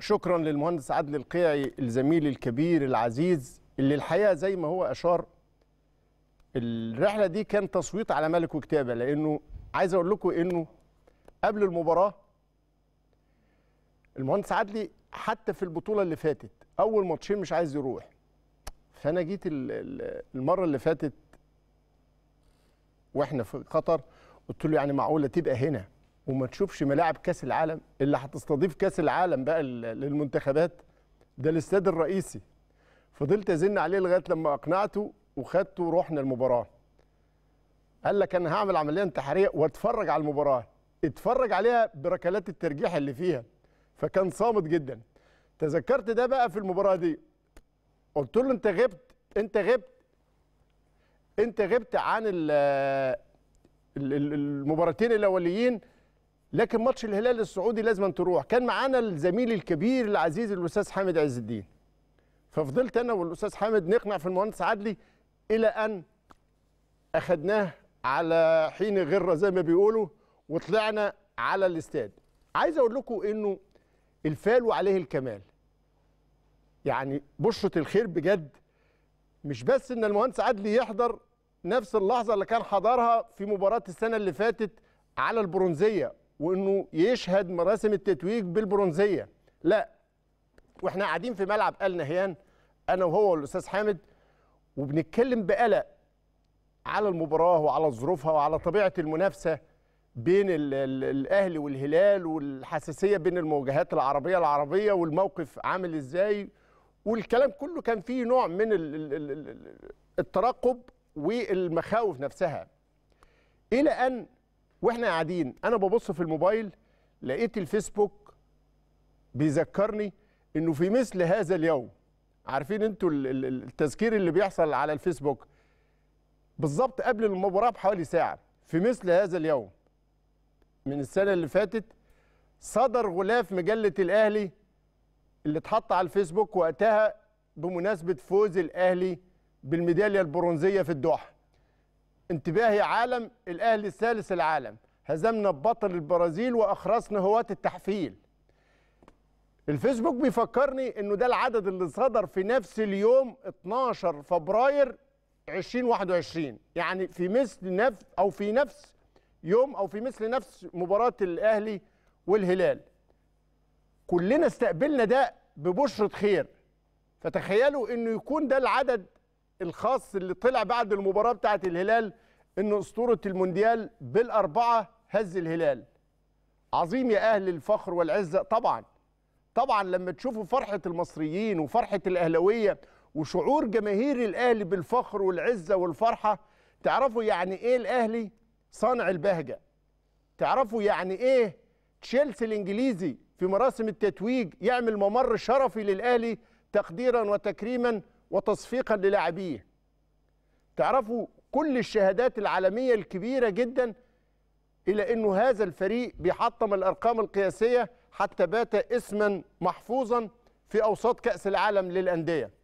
شكرا للمهندس عادل القيعي الزميل الكبير العزيز اللي الحقيقه زي ما هو اشار الرحله دي كان تصويت على ملك وكتابه لانه عايز اقول لكم انه قبل المباراه المهندس عدلي حتى في البطوله اللي فاتت اول ماتشين مش عايز يروح فانا جيت المره اللي فاتت واحنا في قطر قلت له يعني معقوله تبقى هنا وما تشوفش ملاعب كاس العالم اللي هتستضيف كاس العالم بقى للمنتخبات ده الاستاد الرئيسي فضلت ازن عليه لغايه لما اقنعته وخدته ورحنا المباراه قال لك انا هعمل عمليه انتحاريه واتفرج على المباراه اتفرج عليها بركلات الترجيح اللي فيها فكان صامت جدا تذكرت ده بقى في المباراه دي قلت له انت غبت انت غبت انت غبت عن المباراتين الاوليين لكن ماتش الهلال السعودي لازم تروح كان معانا الزميل الكبير العزيز الاستاذ حامد عز الدين ففضلت انا والاستاذ حامد نقنع في المهندس عدلي الى ان اخذناه على حين غره زي ما بيقولوا وطلعنا على الاستاد عايز اقول لكم انه الفال وعليه الكمال يعني بشره الخير بجد مش بس ان المهندس عدلي يحضر نفس اللحظه اللي كان حضرها في مباراه السنه اللي فاتت على البرونزيه وانه يشهد مراسم التتويج بالبرونزيه لا واحنا قاعدين في ملعب ال نهيان انا وهو والاستاذ حامد وبنتكلم بقلق على المباراه وعلى ظروفها وعلى طبيعه المنافسه بين الاهلي والهلال والحساسيه بين المواجهات العربيه العربيه والموقف عامل ازاي والكلام كله كان فيه نوع من الترقب والمخاوف نفسها الى ان واحنا قاعدين انا ببص في الموبايل لقيت الفيسبوك بيذكرني انه في مثل هذا اليوم عارفين انتوا التذكير اللي بيحصل على الفيسبوك بالظبط قبل المباراه بحوالي ساعه في مثل هذا اليوم من السنه اللي فاتت صدر غلاف مجله الاهلي اللي اتحط على الفيسبوك وقتها بمناسبه فوز الاهلي بالميداليه البرونزيه في الدوحه انتباهي عالم الأهلي الثالث العالم هزمنا بطل البرازيل وأخرسنا هواة التحفيل الفيسبوك بيفكرني انه ده العدد اللي صدر في نفس اليوم 12 فبراير 2021 يعني في مثل نفس او في نفس يوم او في مثل نفس مباراه الاهلي والهلال كلنا استقبلنا ده ببشره خير فتخيلوا انه يكون ده العدد الخاص اللي طلع بعد المباراه بتاعه الهلال ان اسطوره المونديال بالاربعه هز الهلال عظيم يا اهل الفخر والعزه طبعا طبعا لما تشوفوا فرحه المصريين وفرحه الاهلاويه وشعور جماهير الاهلي بالفخر والعزه والفرحه تعرفوا يعني ايه الاهلي صانع البهجه تعرفوا يعني ايه تشيلسي الانجليزي في مراسم التتويج يعمل ممر شرفي للاهلي تقديرا وتكريما وتصفيقا للاعبيه تعرفوا كل الشهادات العالميه الكبيره جدا الى انه هذا الفريق بيحطم الارقام القياسيه حتى بات اسما محفوظا في اوساط كاس العالم للانديه